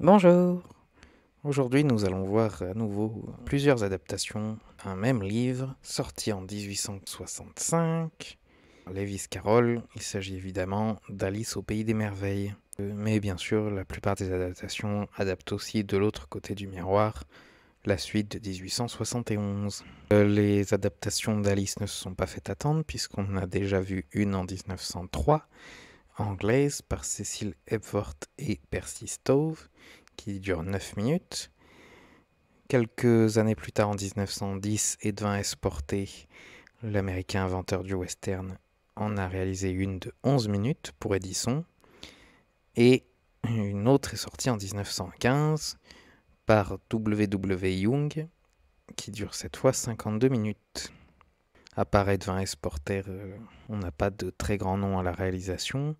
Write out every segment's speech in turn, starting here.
Bonjour Aujourd'hui nous allons voir à nouveau plusieurs adaptations d'un même livre sorti en 1865. Lewis Carroll, il s'agit évidemment d'Alice au pays des merveilles. Euh, mais bien sûr, la plupart des adaptations adaptent aussi de l'autre côté du miroir la suite de 1871. Euh, les adaptations d'Alice ne se sont pas faites attendre puisqu'on a déjà vu une en 1903 anglaise par Cécile Epworth et Percy Stove, qui dure 9 minutes. Quelques années plus tard, en 1910, Edwin S. Porté, l'américain inventeur du western, en a réalisé une de 11 minutes pour Edison. Et une autre est sortie en 1915 par W.W. Young, qui dure cette fois 52 minutes à part Edvin Esporter, euh, on n'a pas de très grand nom à la réalisation.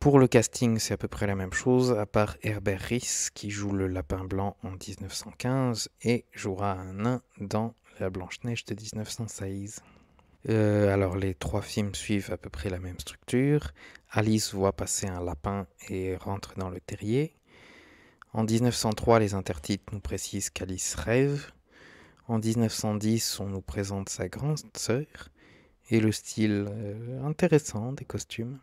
Pour le casting, c'est à peu près la même chose, à part Herbert Riss qui joue le lapin blanc en 1915 et jouera un nain dans La Blanche-Neige de 1916. Euh, alors les trois films suivent à peu près la même structure. Alice voit passer un lapin et rentre dans le terrier. En 1903, les intertitres nous précisent qu'Alice rêve. En 1910, on nous présente sa grande sœur et le style euh, intéressant des costumes.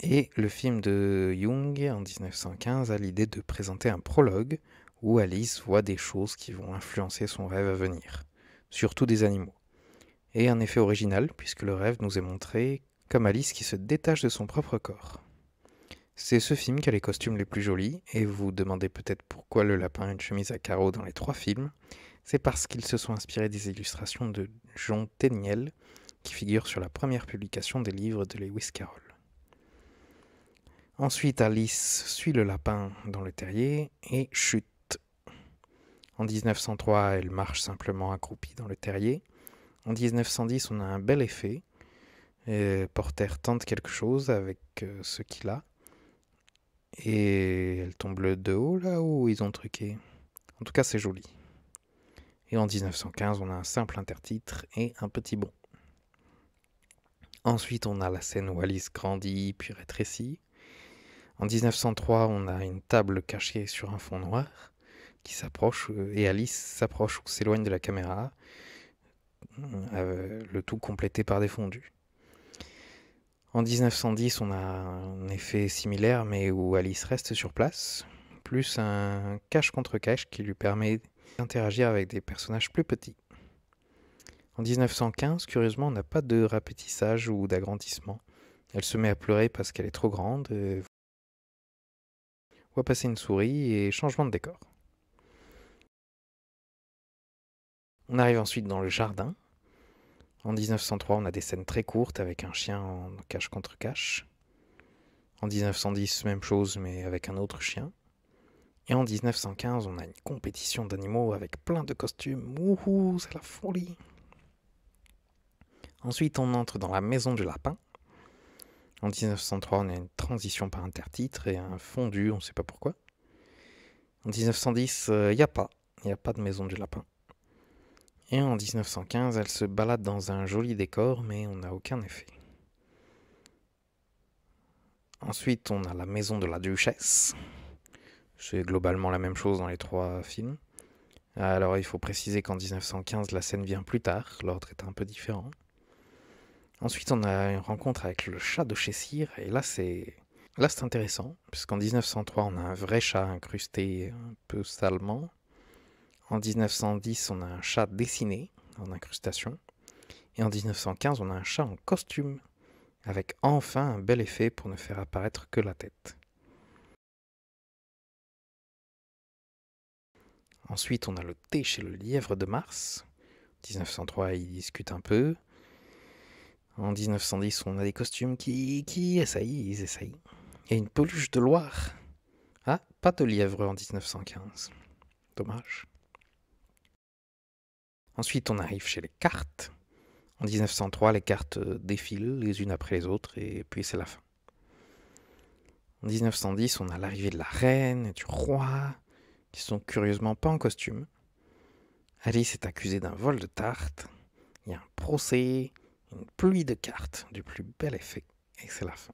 Et le film de Jung en 1915 a l'idée de présenter un prologue où Alice voit des choses qui vont influencer son rêve à venir, surtout des animaux. Et un effet original, puisque le rêve nous est montré comme Alice qui se détache de son propre corps. C'est ce film qui a les costumes les plus jolis, et vous vous demandez peut-être pourquoi le lapin a une chemise à carreaux dans les trois films, c'est parce qu'ils se sont inspirés des illustrations de John Tenniel qui figurent sur la première publication des livres de Lewis Carroll. Ensuite, Alice suit le lapin dans le terrier et chute. En 1903, elle marche simplement accroupie dans le terrier. En 1910, on a un bel effet. Euh, Porter tente quelque chose avec euh, ce qu'il a. Et elle tombe de haut là où ils ont truqué. En tout cas, c'est joli. Et en 1915, on a un simple intertitre et un petit bond. Ensuite, on a la scène où Alice grandit puis rétrécit. En 1903, on a une table cachée sur un fond noir qui s'approche euh, et Alice s'approche ou s'éloigne de la caméra, euh, le tout complété par des fondus. En 1910, on a un effet similaire mais où Alice reste sur place, plus un cache contre cache qui lui permet interagir avec des personnages plus petits. En 1915, curieusement, on n'a pas de rapétissage ou d'agrandissement. Elle se met à pleurer parce qu'elle est trop grande, et... voit passer une souris et changement de décor. On arrive ensuite dans le jardin. En 1903, on a des scènes très courtes avec un chien en cache contre cache. En 1910, même chose, mais avec un autre chien. Et en 1915, on a une compétition d'animaux avec plein de costumes. Wouhou, c'est la folie Ensuite, on entre dans la maison du lapin. En 1903, on a une transition par intertitre et un fondu, on ne sait pas pourquoi. En 1910, il n'y a pas. Il n'y a pas de maison du lapin. Et en 1915, elle se balade dans un joli décor, mais on n'a aucun effet. Ensuite, on a la maison de la duchesse. C'est globalement la même chose dans les trois films. Alors il faut préciser qu'en 1915, la scène vient plus tard, l'ordre est un peu différent. Ensuite, on a une rencontre avec le chat de Cheshire, et là c'est... Là, c'est intéressant, puisqu'en 1903, on a un vrai chat incrusté un peu salement. En 1910, on a un chat dessiné en incrustation. Et en 1915, on a un chat en costume, avec enfin un bel effet pour ne faire apparaître que la tête. Ensuite, on a le thé chez le lièvre de Mars. 1903, ils discutent un peu. En 1910, on a des costumes qui, qui essayent, ils essayent. Et une peluche de Loire. Ah, pas de lièvre en 1915. Dommage. Ensuite, on arrive chez les cartes. En 1903, les cartes défilent les unes après les autres, et puis c'est la fin. En 1910, on a l'arrivée de la reine et du roi. Ils sont curieusement pas en costume. Alice est accusée d'un vol de tarte. Il y a un procès, une pluie de cartes du plus bel effet. Et c'est la fin.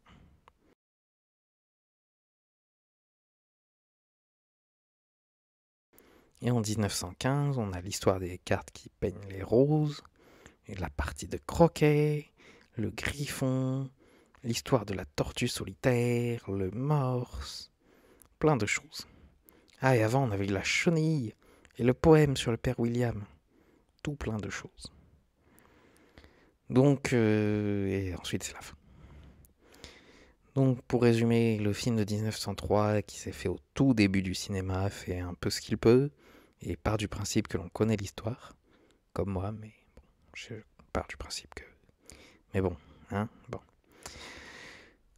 Et en 1915, on a l'histoire des cartes qui peignent les roses, et la partie de croquet, le griffon, l'histoire de la tortue solitaire, le morse, plein de choses. Ah, et avant, on avait eu la chenille et le poème sur le père William. Tout plein de choses. Donc, euh, et ensuite, c'est la fin. Donc, pour résumer, le film de 1903, qui s'est fait au tout début du cinéma, fait un peu ce qu'il peut, et part du principe que l'on connaît l'histoire, comme moi, mais bon, je pars du principe que... Mais bon, hein, bon.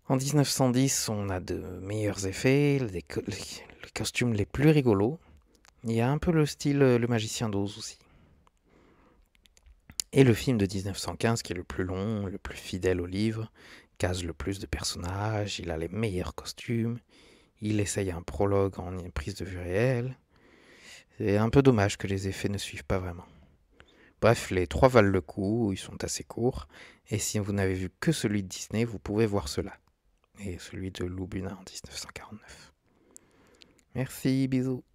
En 1910, on a de meilleurs effets, les, costumes les plus rigolos. Il y a un peu le style euh, Le Magicien d'Oz aussi. Et le film de 1915, qui est le plus long, le plus fidèle au livre, case le plus de personnages, il a les meilleurs costumes, il essaye un prologue en prise de vue réelle. C'est un peu dommage que les effets ne suivent pas vraiment. Bref, les trois valent le coup, ils sont assez courts, et si vous n'avez vu que celui de Disney, vous pouvez voir cela et celui de Lubuna en 1949. Merci, bisous.